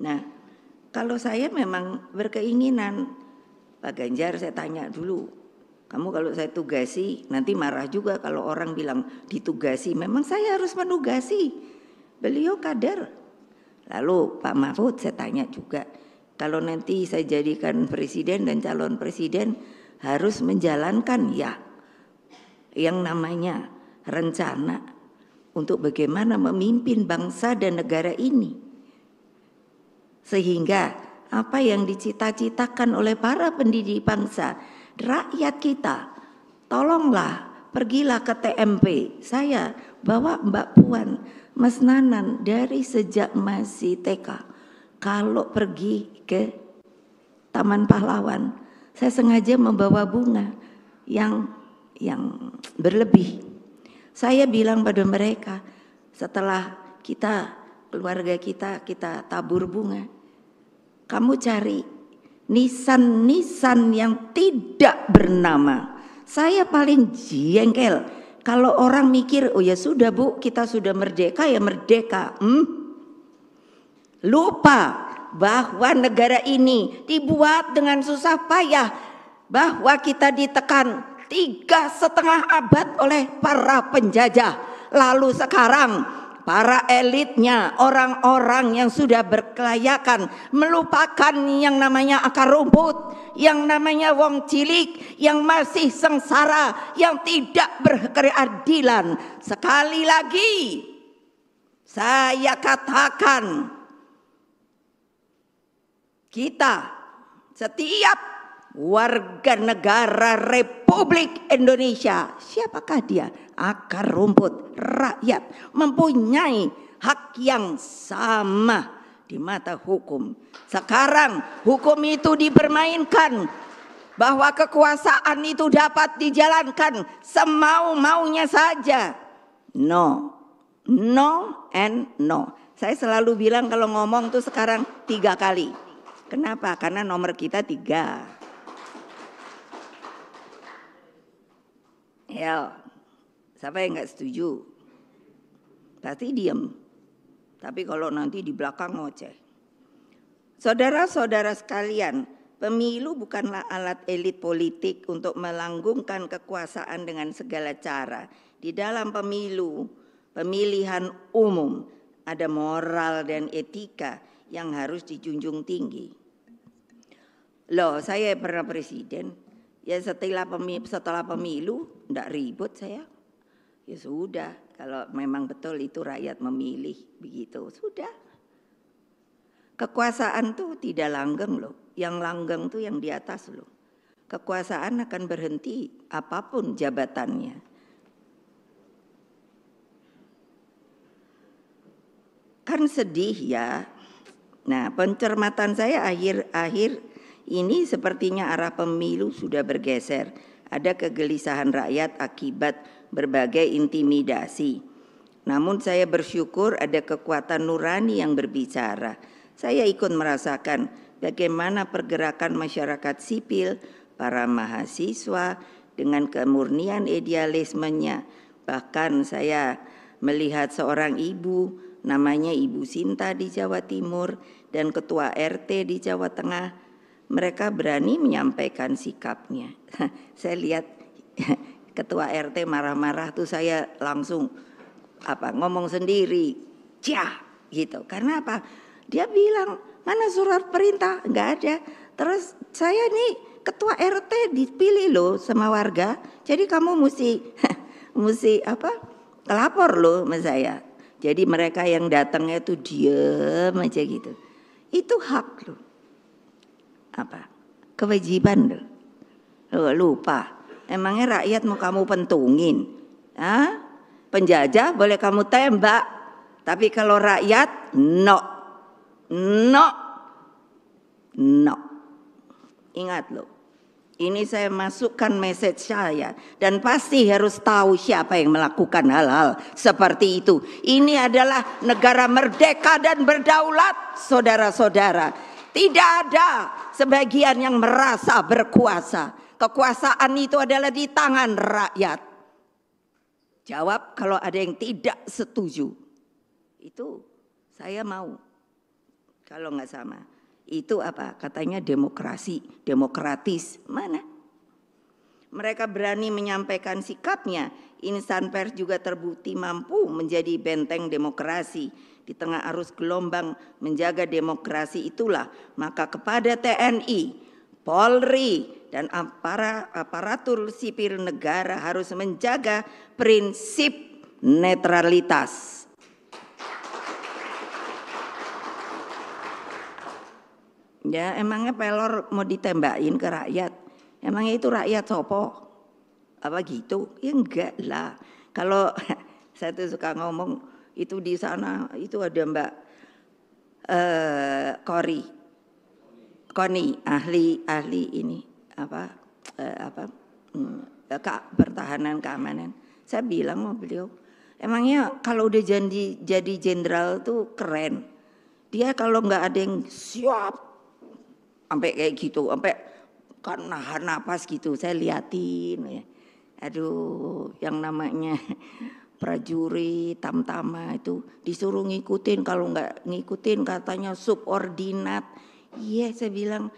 Nah, kalau saya memang berkeinginan Pak Ganjar saya tanya dulu, kamu kalau saya tugasi nanti marah juga kalau orang bilang ditugasi. Memang saya harus menugasi. Beliau kader. Lalu Pak Mahfud saya tanya juga, kalau nanti saya jadikan presiden dan calon presiden harus menjalankan ya yang namanya rencana untuk bagaimana memimpin bangsa dan negara ini. Sehingga apa yang dicita-citakan oleh para pendidik bangsa, rakyat kita, tolonglah pergilah ke TMP. Saya bawa Mbak Puan, Mas Nanan dari sejak masih TK. Kalau pergi ke Taman Pahlawan, saya sengaja membawa bunga yang yang berlebih. Saya bilang pada mereka, setelah kita keluarga kita kita tabur bunga, kamu cari nisan-nisan yang tidak bernama. Saya paling jengkel kalau orang mikir, oh ya sudah bu, kita sudah merdeka ya merdeka. Hmm? Lupa bahwa negara ini dibuat dengan susah payah, bahwa kita ditekan tiga setengah abad oleh para penjajah. Lalu sekarang para elitnya, orang-orang yang sudah berkelayakan, melupakan yang namanya akar rumput, yang namanya wong cilik, yang masih sengsara, yang tidak berkeadilan. Sekali lagi, saya katakan, kita setiap warga negara Republik Indonesia. Siapakah dia? Akar rumput rakyat mempunyai hak yang sama di mata hukum. Sekarang hukum itu dipermainkan bahwa kekuasaan itu dapat dijalankan semau-maunya saja. No, no and no. Saya selalu bilang kalau ngomong tuh sekarang tiga kali. Kenapa? Karena nomor kita tiga. Hell. Siapa yang nggak setuju? Pasti diem. Tapi kalau nanti di belakang ngoceh. Saudara-saudara sekalian, pemilu bukanlah alat elit politik untuk melanggungkan kekuasaan dengan segala cara. Di dalam pemilu, pemilihan umum, ada moral dan etika yang harus dijunjung tinggi. Loh, saya pernah presiden, Ya setelah pemilu, setelah pemilu enggak ribut saya. Ya sudah, kalau memang betul itu rakyat memilih begitu, sudah. Kekuasaan tuh tidak langgeng loh, yang langgeng tuh yang di atas loh. Kekuasaan akan berhenti apapun jabatannya. kan sedih ya. Nah, pencermatan saya akhir-akhir ini sepertinya arah pemilu sudah bergeser. Ada kegelisahan rakyat akibat berbagai intimidasi. Namun saya bersyukur ada kekuatan nurani yang berbicara. Saya ikut merasakan bagaimana pergerakan masyarakat sipil, para mahasiswa dengan kemurnian idealismenya. Bahkan saya melihat seorang ibu namanya Ibu Sinta di Jawa Timur dan ketua RT di Jawa Tengah mereka berani menyampaikan sikapnya. saya lihat ketua RT marah-marah tuh saya langsung apa ngomong sendiri, jah gitu. Karena apa? Dia bilang mana surat perintah nggak ada. Terus saya nih ketua RT dipilih loh sama warga, jadi kamu mesti mesti apa? Lapor loh sama saya. Jadi mereka yang datangnya tuh diem aja gitu. Itu hak loh apa kewajiban loh lupa emangnya rakyat mau kamu pentungin ah penjajah boleh kamu tembak tapi kalau rakyat no no no ingat loh ini saya masukkan message saya dan pasti harus tahu siapa yang melakukan hal-hal seperti itu. Ini adalah negara merdeka dan berdaulat, saudara-saudara. Tidak ada sebagian yang merasa berkuasa. Kekuasaan itu adalah di tangan rakyat. Jawab kalau ada yang tidak setuju. Itu saya mau. Kalau nggak sama. Itu apa? Katanya demokrasi, demokratis. Mana? Mereka berani menyampaikan sikapnya. Insan pers juga terbukti mampu menjadi benteng demokrasi di tengah arus gelombang menjaga demokrasi itulah maka kepada TNI, Polri dan para aparatur sipil negara harus menjaga prinsip netralitas. Ya emangnya pelor mau ditembakin ke rakyat? Emangnya itu rakyat sopo? Apa gitu? Ya enggak lah. Kalau saya tuh suka ngomong itu di sana itu ada Mbak uh, Kori, Koni ahli ahli ini apa uh, apa kak hmm, kak pertahanan keamanan. Saya bilang sama beliau, emangnya kalau udah jadi jadi jenderal tuh keren. Dia kalau nggak ada yang siap sampai kayak gitu, sampai kan nahan napas gitu. Saya liatin ya. Aduh, yang namanya prajurit, tamtama itu disuruh ngikutin. Kalau nggak ngikutin katanya subordinat. Iya saya bilang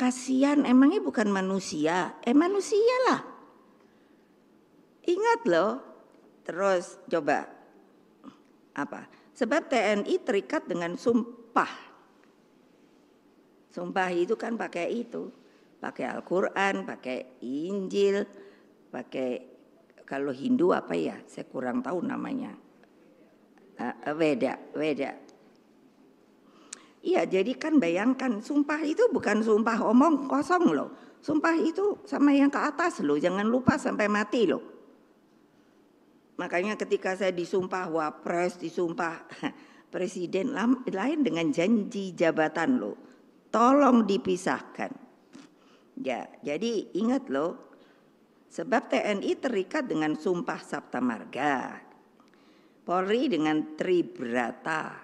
kasihan emangnya bukan manusia. Eh manusia lah. Ingat loh. Terus coba apa? Sebab TNI terikat dengan sumpah. Sumpah itu kan pakai itu, pakai Al-Qur'an, pakai Injil, pakai kalau Hindu apa ya? Saya kurang tahu namanya. Uh, ah, Weda, ah, Weda. Iya, jadi kan bayangkan sumpah itu bukan sumpah omong kosong loh. Sumpah itu sama yang ke atas loh, jangan lupa sampai mati loh. Makanya ketika saya disumpah wapres, disumpah presiden lain dengan janji jabatan loh. Tolong dipisahkan. Ya, jadi ingat loh, Sebab TNI terikat dengan Sumpah Sabta Marga, Polri dengan Tribrata,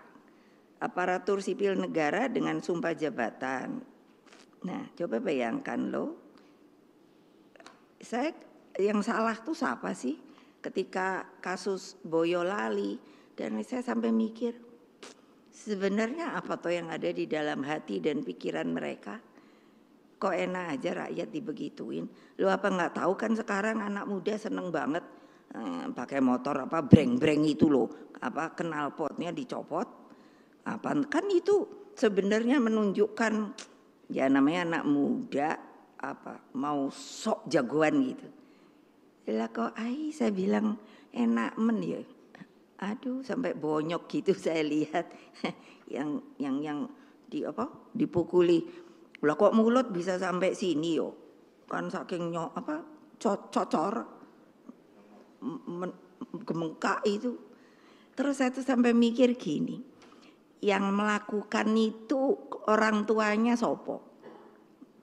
aparatur sipil negara dengan Sumpah Jabatan. Nah, coba bayangkan loh, saya yang salah tuh siapa sih ketika kasus Boyolali dan saya sampai mikir sebenarnya apa tuh yang ada di dalam hati dan pikiran mereka kok enak aja rakyat dibegituin lu apa nggak tahu kan sekarang anak muda seneng banget eh, pakai motor apa breng-breng itu loh apa kenal potnya dicopot apa kan itu sebenarnya menunjukkan ya namanya anak muda apa mau sok jagoan gitu lah kok ai saya bilang enak men ya aduh sampai bonyok gitu saya lihat yang yang yang di apa dipukuli lah kok mulut bisa sampai sini yo? Kan saking nyok apa cocor gemengkak itu. Terus saya tuh sampai mikir gini, yang melakukan itu orang tuanya sopo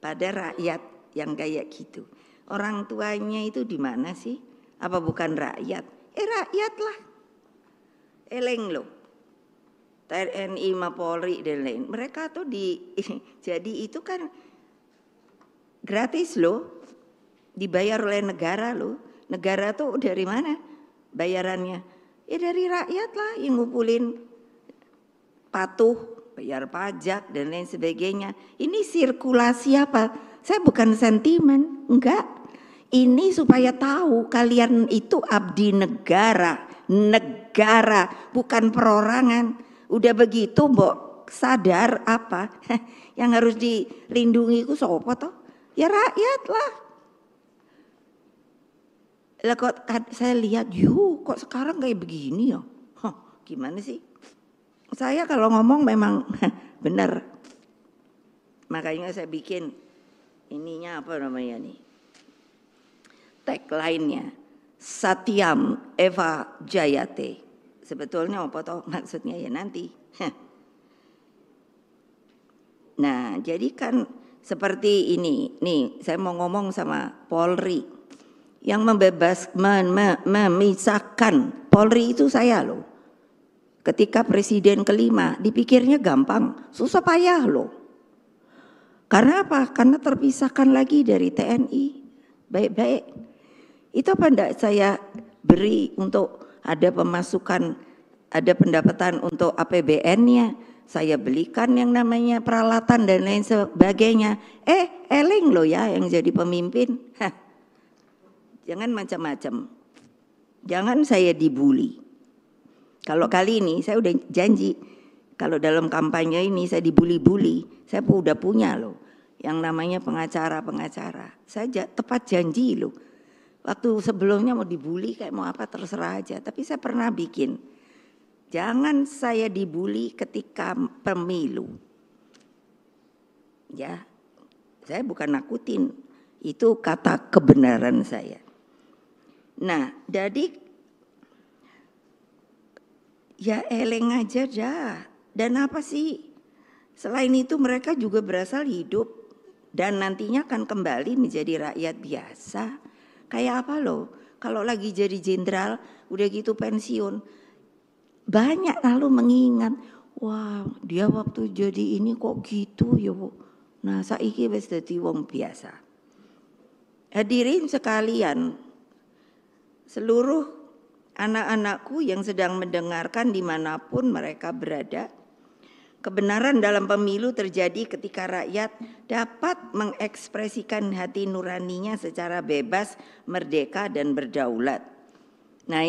pada rakyat yang kayak gitu. Orang tuanya itu di mana sih? Apa bukan rakyat? Eh rakyat lah. Eleng loh TNI, Mapolri dan lain. Mereka tuh di jadi itu kan gratis loh, dibayar oleh negara loh. Negara tuh dari mana bayarannya? Ya dari rakyat lah yang ngumpulin patuh, bayar pajak dan lain sebagainya. Ini sirkulasi apa? Saya bukan sentimen, enggak. Ini supaya tahu kalian itu abdi negara, negara bukan perorangan Udah begitu mbok sadar apa yang harus dilindungi ku sopo toh? Ya rakyat lah. Lah kok saya lihat, yuk kok sekarang kayak begini ya? Huh, gimana sih? Saya kalau ngomong memang benar. Makanya saya bikin ininya apa namanya nih? tagline lainnya Satyam Eva Jayate sebetulnya apa toh maksudnya ya nanti. Nah, jadi kan seperti ini. Nih, saya mau ngomong sama Polri yang membebas mem, mem, memisahkan Polri itu saya loh. Ketika presiden kelima dipikirnya gampang, susah payah loh. Karena apa? Karena terpisahkan lagi dari TNI. Baik-baik. Itu apa enggak saya beri untuk ada pemasukan, ada pendapatan untuk APBN-nya, saya belikan yang namanya peralatan dan lain sebagainya. Eh, eling loh ya yang jadi pemimpin. Hah. Jangan macam-macam. Jangan saya dibully. Kalau kali ini saya udah janji kalau dalam kampanye ini saya dibully-bully, saya udah punya loh yang namanya pengacara-pengacara. Saya tepat janji loh Waktu sebelumnya mau dibully kayak mau apa terserah aja. Tapi saya pernah bikin. Jangan saya dibully ketika pemilu. Ya, saya bukan nakutin. Itu kata kebenaran saya. Nah, jadi ya eleng aja dah. Dan apa sih? Selain itu mereka juga berasal hidup dan nantinya akan kembali menjadi rakyat biasa Kayak apa loh? Kalau lagi jadi jenderal, udah gitu pensiun. Banyak lalu mengingat, wah dia waktu jadi ini kok gitu ya. bu Nah saiki wis dadi wong biasa. Hadirin sekalian, seluruh anak-anakku yang sedang mendengarkan dimanapun mereka berada, Kebenaran dalam pemilu terjadi ketika rakyat dapat mengekspresikan hati nuraninya secara bebas, merdeka, dan berdaulat. Nah, ini